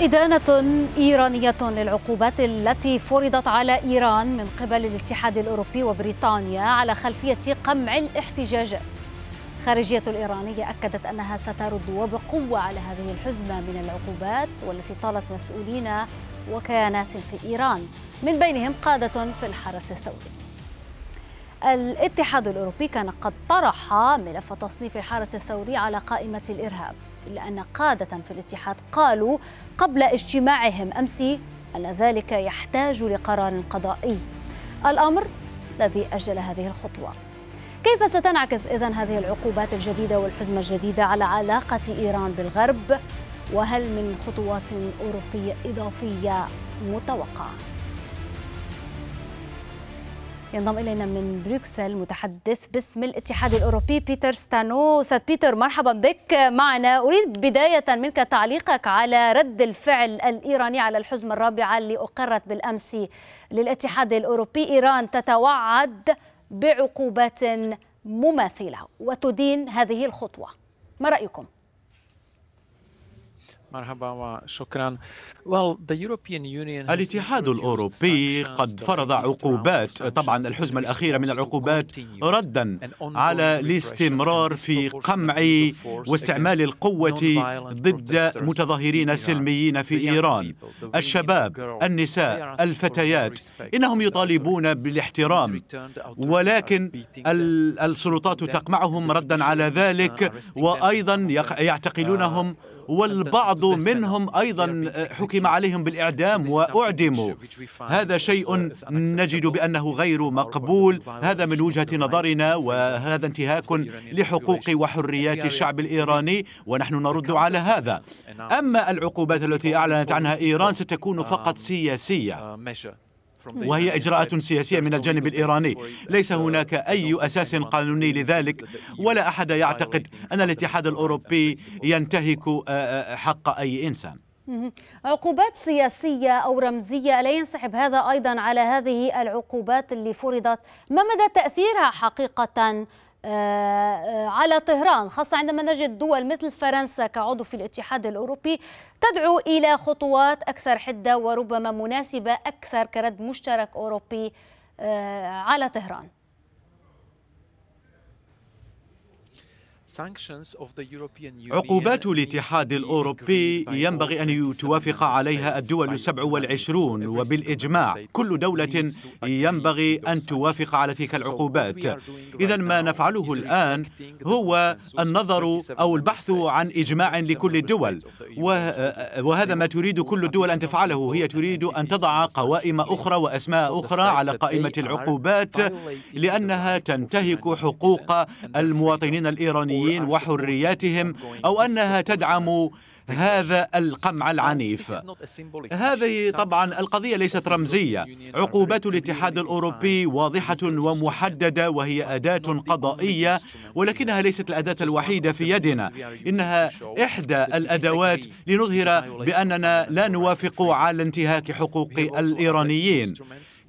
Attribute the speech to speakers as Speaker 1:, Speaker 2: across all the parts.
Speaker 1: إدانة إيرانية للعقوبات التي فرضت على إيران من قبل الاتحاد الأوروبي وبريطانيا على خلفية قمع الاحتجاجات الخارجية الإيرانية أكدت أنها سترد وبقوة على هذه الحزمة من العقوبات والتي طالت مسؤولين وكيانات في إيران من بينهم قادة في الحرس الثوري الاتحاد الأوروبي كان قد طرح ملف تصنيف الحرس الثوري على قائمة الإرهاب إلا أن قادة في الاتحاد قالوا قبل اجتماعهم أمس أن ذلك يحتاج لقرار قضائي الأمر الذي أجل هذه الخطوة كيف ستنعكس إذن هذه العقوبات الجديدة والحزمة الجديدة على علاقة إيران بالغرب وهل من خطوات أوروبية إضافية متوقعة؟ ينضم الينا من بروكسل متحدث باسم الاتحاد الاوروبي بيتر ستانو استاذ بيتر مرحبا بك معنا اريد بدايه منك تعليقك على رد الفعل الايراني على الحزمه الرابعه اللي اقرت بالامس للاتحاد الاوروبي ايران تتوعد بعقوبات مماثله وتدين هذه الخطوه ما رايكم مرحبا وشكرا الاتحاد
Speaker 2: الأوروبي قد فرض عقوبات طبعا الحزمة الأخيرة من العقوبات ردا على الاستمرار في قمع واستعمال القوة ضد متظاهرين سلميين في إيران الشباب النساء الفتيات إنهم يطالبون بالاحترام ولكن السلطات تقمعهم ردا على ذلك وأيضا يعتقلونهم uh, والبعض منهم أيضا حكم عليهم بالإعدام وأعدموا هذا uh, شيء نجد بأنه غير مقبول هذا من وجهة نظرنا وهذا انتهاك لحقوق وحريات الشعب الإيراني ونحن نرد على هذا أما العقوبات التي أعلنت عنها إيران ستكون فقط um, سياسية uh, وهي إجراءات سياسية من الجانب الإيراني ليس هناك أي أساس قانوني لذلك ولا أحد يعتقد أن الاتحاد الأوروبي ينتهك آه، آه، آه، حق أي إنسان
Speaker 1: عقوبات سياسية أو رمزية لا ينسحب هذا أيضا على هذه العقوبات اللي فرضت ما مدى تأثيرها حقيقة آه، آه، على طهران خاصة عندما نجد دول مثل فرنسا كعضو في الاتحاد الأوروبي تدعو إلى خطوات أكثر حدة وربما مناسبة أكثر كرد مشترك أوروبي آه، على طهران
Speaker 2: عقوبات الاتحاد الأوروبي ينبغي أن توافق عليها الدول 27 وبالإجماع كل دولة ينبغي أن توافق على تلك العقوبات إذا ما نفعله الآن هو النظر أو البحث عن إجماع لكل الدول آه، وهذا ما تريد كل الدول أن تفعله هي تريد أن تضع قوائم أخرى وأسماء أخرى على قائمة العقوبات لأنها تنتهك حقوق المواطنين الإيرانيين الإيرانيين وحرياتهم أو أنها تدعم هذا القمع العنيف هذه طبعا القضية ليست رمزية عقوبات الاتحاد الأوروبي واضحة ومحددة وهي أداة قضائية ولكنها ليست الأداة الوحيدة في يدنا إنها إحدى الأدوات لنظهر بأننا لا نوافق على انتهاك حقوق الإيرانيين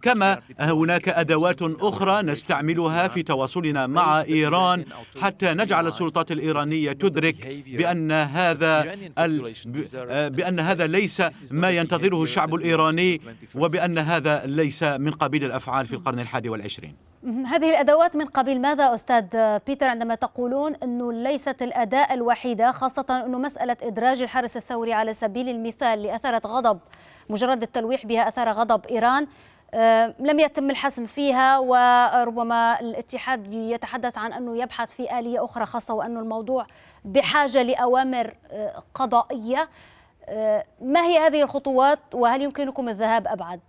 Speaker 2: كما أه، هناك أدوات أخرى نستعملها في تواصلنا مع إيران حتى نجعل السلطات الإيرانية تدرك بأن هذا أه، بأن هذا ليس ما ينتظره الشعب الإيراني وبأن هذا ليس من قبيل الأفعال في القرن الحادي والعشرين
Speaker 1: هذه الأدوات من قبيل ماذا أستاذ بيتر عندما تقولون أنه ليست الأداء الوحيدة خاصة أنه مسألة إدراج الحرس الثوري على سبيل المثال اللي أثرت غضب مجرد التلويح بها أثار غضب إيران آه، لم يتم الحسم فيها وربما الاتحاد يتحدث عن أنه يبحث في آلية أخرى خاصة وأنه الموضوع بحاجة لأوامر آه، قضائية آه، ما هي هذه الخطوات وهل يمكنكم الذهاب أبعد؟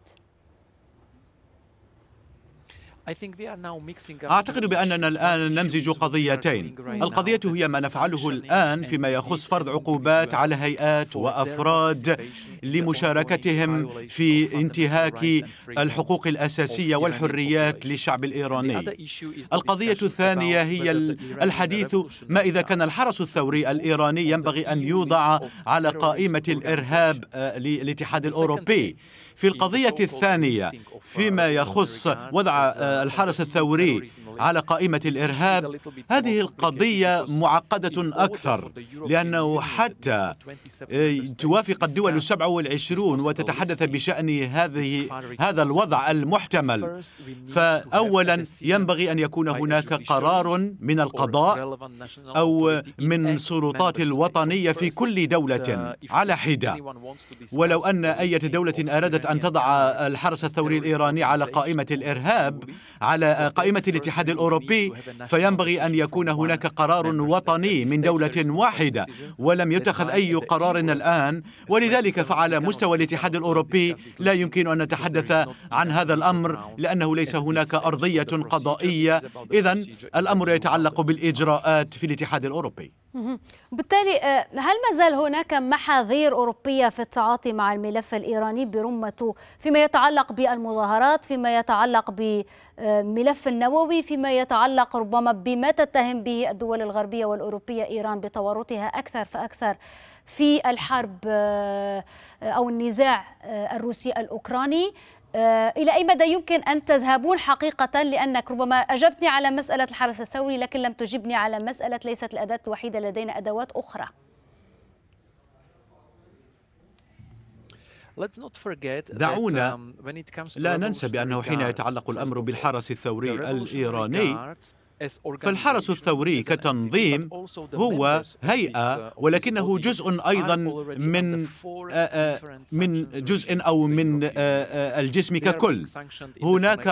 Speaker 2: أعتقد بأننا الآن نمزج قضيتين القضية هي ما نفعله الآن فيما يخص فرض عقوبات على هيئات وأفراد لمشاركتهم في انتهاك الحقوق الأساسية والحريات للشعب الإيراني القضية الثانية هي الحديث ما إذا كان الحرس الثوري الإيراني ينبغي أن يوضع على قائمة الإرهاب آه، للاتحاد الأوروبي في القضية الثانية فيما uh, يخص وضع آه، uh, الحرس الثوري على قائمة الإرهاب هذه القضية معقدة أكثر لأنه حتى إيه، توافق الدول السبع والعشرون وتتحدث بشأن هذه هذا الوضع المحتمل فأولا ينبغي أن يكون هناك قرار من القضاء أو من سلطات الوطنية في كل دولة على حدة ولو أن أي دولة أرادت أن تضع الحرس الثوري الإيراني على قائمة الإرهاب على قائمة الاتحاد الأوروبي فينبغي أن يكون هناك قرار وطني من دولة واحدة ولم يتخذ أي قرار الآن ولذلك فعلى مستوى الاتحاد الأوروبي لا يمكن أن نتحدث عن هذا الأمر لأنه ليس هناك أرضية قضائية إذا الأمر يتعلق بالإجراءات في الاتحاد الأوروبي
Speaker 1: بالتالي آه، هل ما زال هناك محاذير أوروبية في التعاطي مع الملف الإيراني برمته فيما يتعلق بالمظاهرات فيما يتعلق بملف آه، النووي فيما يتعلق ربما بما تتهم به الدول الغربية والأوروبية إيران بتورطها أكثر فأكثر في الحرب آه، أو النزاع آه، الروسي الأوكراني آه، إلى أي مدى يمكن أن تذهبون حقيقة لأنك ربما أجبتني على مسألة الحرس الثوري لكن لم تجبني على مسألة ليست الأداة الوحيدة لدينا أدوات أخرى
Speaker 2: دعونا um, لا ننسى بأنه حين يتعلق الأمر بالحرس الثوري الإيراني فالحرس الثوري كتنظيم هو هيئة ولكنه جزء أيضا من آه، آه، من جزء أو من آه، الجسم ككل هناك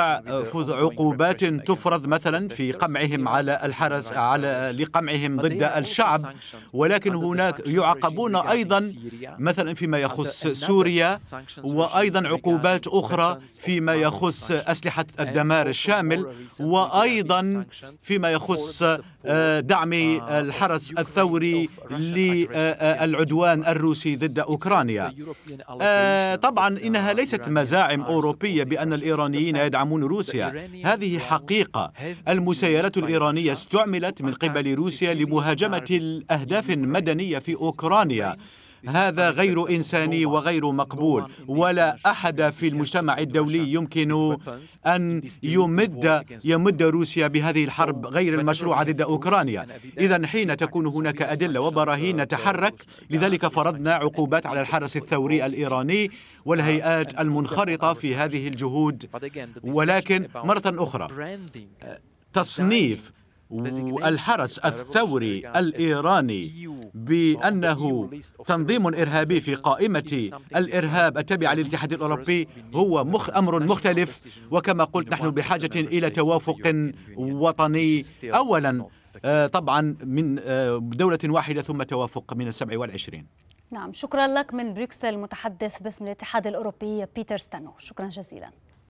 Speaker 2: عقوبات تفرض مثلا في قمعهم على الحرس على لقمعهم ضد الشعب ولكن هناك يعاقبون أيضا مثلا فيما يخص سوريا وأيضا عقوبات أخرى فيما يخص أسلحة الدمار الشامل وأيضا فيما يخص آه، دعم الحرس الثوري للعدوان الروسي ضد أوكرانيا آه، طبعا إنها ليست مزاعم أوروبية بأن الإيرانيين يدعمون روسيا هذه حقيقة المسيرات الإيرانية استعملت من قبل روسيا لمهاجمة الأهداف المدنية في أوكرانيا هذا غير إنساني وغير مقبول ولا أحد في المجتمع الدولي يمكن أن يمد يمد روسيا بهذه الحرب غير المشروعة ضد أوكرانيا إذا حين تكون هناك أدلة وبراهين نتحرك لذلك فرضنا عقوبات على الحرس الثوري الإيراني والهيئات المنخرطة في هذه الجهود ولكن مرة أخرى تصنيف والحرس الثوري الإيراني بأنه تنظيم إرهابي في قائمة الإرهاب التابعة للاتحاد الأوروبي هو مخ أمر مختلف وكما قلت نحن بحاجة إلى توافق وطني أولا آه، طبعا من آه، دولة واحدة ثم توافق من السبع والعشرين
Speaker 1: نعم شكرا لك من بروكسل المتحدث باسم الاتحاد الأوروبي بيتر ستانو شكرا جزيلا